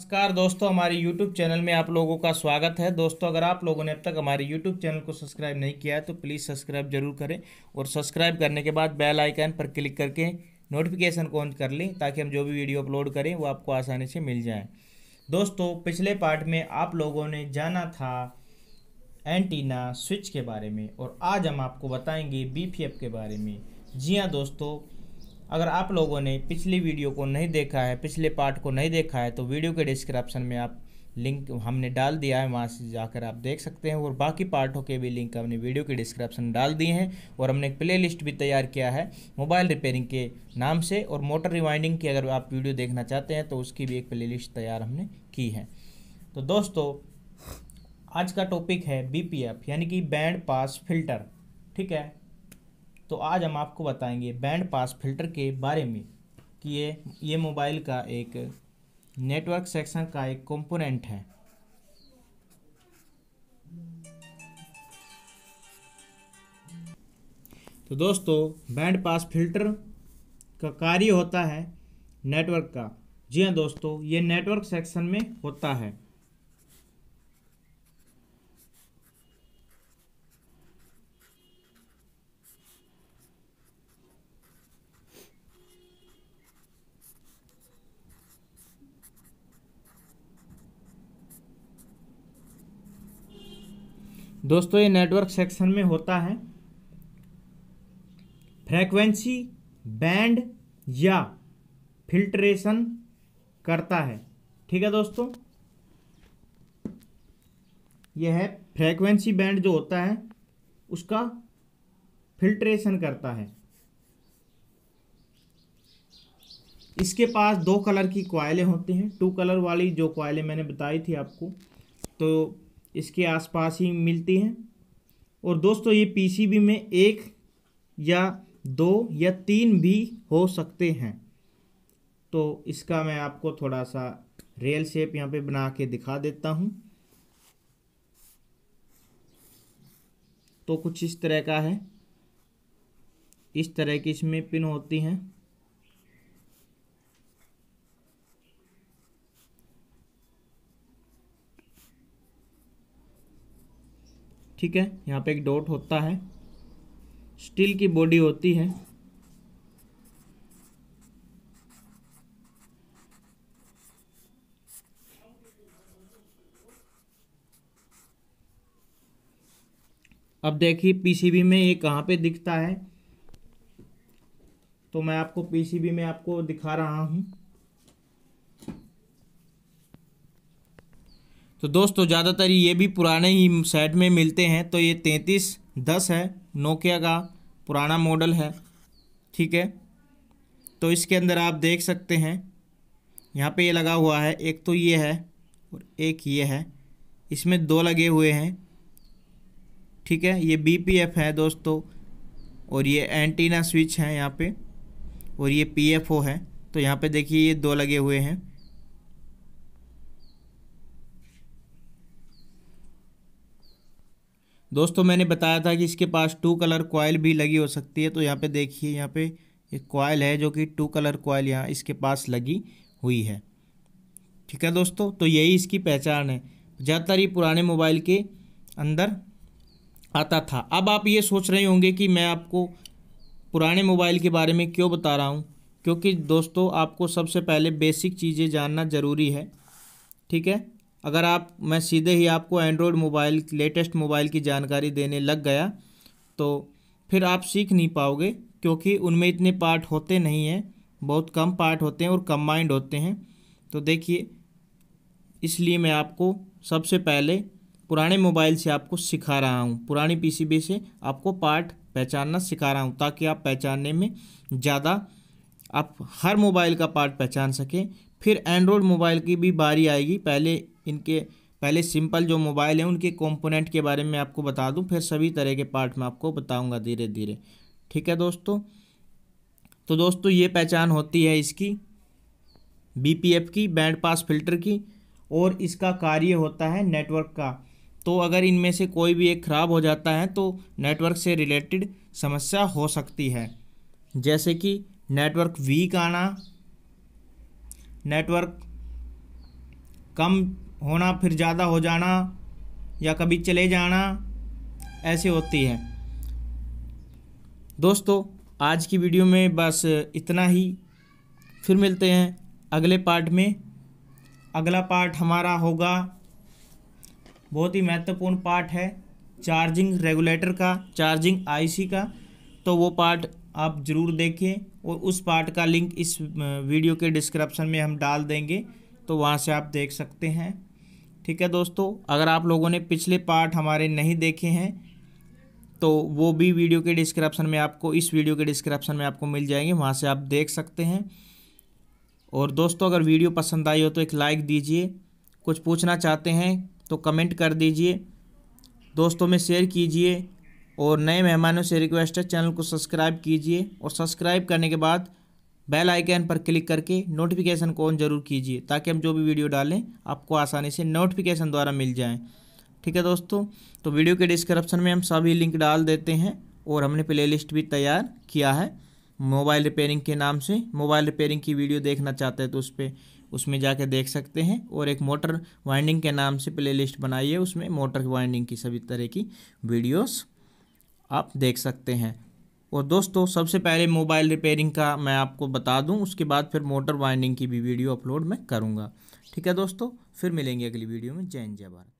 नमस्कार दोस्तों हमारे YouTube चैनल में आप लोगों का स्वागत है दोस्तों अगर आप लोगों ने अब तक हमारे YouTube चैनल को सब्सक्राइब नहीं किया है तो प्लीज़ सब्सक्राइब जरूर करें और सब्सक्राइब करने के बाद बेल आइकन पर क्लिक करके नोटिफिकेशन को ऑन कर लें ताकि हम जो भी वीडियो अपलोड करें वो आपको आसानी से मिल जाए दोस्तों पिछले पार्ट में आप लोगों ने जाना था एंटीना स्विच के बारे में और आज हम आपको बताएँगे बी के बारे में जी हाँ दोस्तों अगर आप लोगों ने पिछली वीडियो को नहीं देखा है पिछले पार्ट को नहीं देखा है तो वीडियो के डिस्क्रिप्शन में आप लिंक हमने डाल दिया है वहाँ से जाकर आप देख सकते हैं और बाकी पार्टों के भी लिंक हमने वीडियो के डिस्क्रिप्शन डाल दिए हैं और हमने एक लिस्ट भी तैयार किया है मोबाइल रिपेयरिंग के नाम से और मोटर रिवाइंडिंग की अगर आप वीडियो देखना चाहते हैं तो उसकी भी एक लिस्ट तैयार हमने की है तो दोस्तों आज का टॉपिक है बी यानी कि बैंड पास फिल्टर ठीक है तो आज हम आपको बताएंगे बैंड पास फिल्टर के बारे में कि ये ये मोबाइल का एक नेटवर्क सेक्शन का एक कंपोनेंट है तो दोस्तों बैंड पास फिल्टर का कार्य होता है नेटवर्क का जी हाँ दोस्तों ये नेटवर्क सेक्शन में होता है दोस्तों ये नेटवर्क सेक्शन में होता है फ्रेक्वेंसी बैंड या फिल्ट्रेशन करता है ठीक है दोस्तों यह है फ्रेक्वेंसी बैंड जो होता है उसका फिल्ट्रेशन करता है इसके पास दो कलर की क्वाइलें होती हैं टू कलर वाली जो क्वाइलें मैंने बताई थी आपको तो इसके आसपास ही मिलती हैं और दोस्तों ये पीसीबी में एक या दो या तीन भी हो सकते हैं तो इसका मैं आपको थोड़ा सा रियल शेप यहाँ पे बना के दिखा देता हूँ तो कुछ इस तरह का है इस तरह की इसमें पिन होती हैं ठीक है यहाँ पे एक डॉट होता है स्टील की बॉडी होती है अब देखिए पीसीबी में ये कहाँ पे दिखता है तो मैं आपको पीसीबी में आपको दिखा रहा हूँ तो दोस्तों ज़्यादातर ये भी पुराने ही सेट में मिलते हैं तो ये तैंतीस दस है नोकिया का पुराना मॉडल है ठीक है तो इसके अंदर आप देख सकते हैं यहाँ पे ये लगा हुआ है एक तो ये है और एक ये है इसमें दो लगे हुए हैं ठीक है ये बीपीएफ है दोस्तों और ये एंटीना स्विच है यहाँ पे और ये पीएफओ है तो यहाँ पे देखिए ये दो लगे हुए हैं दोस्तों मैंने बताया था कि इसके पास टू कलर कॉयल भी लगी हो सकती है तो यहाँ पे देखिए यहाँ पे एक कॉयल है जो कि टू कलर कॉयल यहाँ इसके पास लगी हुई है ठीक है दोस्तों तो यही इसकी पहचान है ज़्यादातर ये पुराने मोबाइल के अंदर आता था अब आप ये सोच रहे होंगे कि मैं आपको पुराने मोबाइल के बारे में क्यों बता रहा हूँ क्योंकि दोस्तों आपको सबसे पहले बेसिक चीज़ें जानना ज़रूरी है ठीक है अगर आप मैं सीधे ही आपको एंड्रॉयड मोबाइल लेटेस्ट मोबाइल की जानकारी देने लग गया तो फिर आप सीख नहीं पाओगे क्योंकि उनमें इतने पार्ट होते नहीं हैं बहुत कम पार्ट होते हैं और कम्बाइंड होते हैं तो देखिए इसलिए मैं आपको सबसे पहले पुराने मोबाइल से आपको सिखा रहा हूँ पुरानी पीसीबी से आपको पार्ट पहचानना सिखा रहा हूँ ताकि आप पहचानने में ज़्यादा आप हर मोबाइल का पार्ट पहचान सकें फिर एंड्रॉयड मोबाइल की भी बारी आएगी पहले इनके पहले सिंपल जो मोबाइल है उनके कंपोनेंट के बारे में आपको बता दूं फिर सभी तरह के पार्ट में आपको बताऊंगा धीरे धीरे ठीक है दोस्तों तो दोस्तों ये पहचान होती है इसकी बी की बैंड पास फिल्टर की और इसका कार्य होता है नेटवर्क का तो अगर इनमें से कोई भी एक ख़राब हो जाता है तो नेटवर्क से रिलेटेड समस्या हो सकती है जैसे कि नेटवर्क वीक आना नेटवर्क कम होना फिर ज़्यादा हो जाना या कभी चले जाना ऐसे होती है दोस्तों आज की वीडियो में बस इतना ही फिर मिलते हैं अगले पार्ट में अगला पार्ट हमारा होगा बहुत ही महत्वपूर्ण पार्ट है चार्जिंग रेगुलेटर का चार्जिंग आईसी का तो वो पार्ट आप ज़रूर देखें और उस पार्ट का लिंक इस वीडियो के डिस्क्रिप्शन में हम डाल देंगे तो वहाँ से आप देख सकते हैं ठीक है दोस्तों अगर आप लोगों ने पिछले पार्ट हमारे नहीं देखे हैं तो वो भी वीडियो के डिस्क्रिप्शन में आपको इस वीडियो के डिस्क्रिप्शन में आपको मिल जाएंगे वहाँ से आप देख सकते हैं और दोस्तों अगर वीडियो पसंद आई हो तो एक लाइक दीजिए कुछ पूछना चाहते हैं तो कमेंट कर दीजिए दोस्तों में शेयर कीजिए और नए मेहमानों से रिक्वेस्ट है चैनल को सब्सक्राइब कीजिए और सब्सक्राइब करने के बाद बेल आइकन पर क्लिक करके नोटिफिकेशन को ऑन जरूर कीजिए ताकि हम जो भी वीडियो डालें आपको आसानी से नोटिफिकेशन द्वारा मिल जाएँ ठीक है दोस्तों तो वीडियो के डिस्क्रिप्शन में हम सभी लिंक डाल देते हैं और हमने प्लेलिस्ट भी तैयार किया है मोबाइल रिपेयरिंग के नाम से मोबाइल रिपेयरिंग की वीडियो देखना चाहते हैं तो उस पर उसमें जाके देख सकते हैं और एक मोटर वाइंडिंग के नाम से प्लेलिस्ट बनाई है उसमें मोटर वाइंडिंग की सभी तरह की वीडियोस आप देख सकते हैं और दोस्तों सबसे पहले मोबाइल रिपेयरिंग का मैं आपको बता दूं उसके बाद फिर मोटर वाइंडिंग की भी वीडियो अपलोड मैं करूंगा ठीक है दोस्तों फिर मिलेंगे अगली वीडियो में जय हिंद जय भारत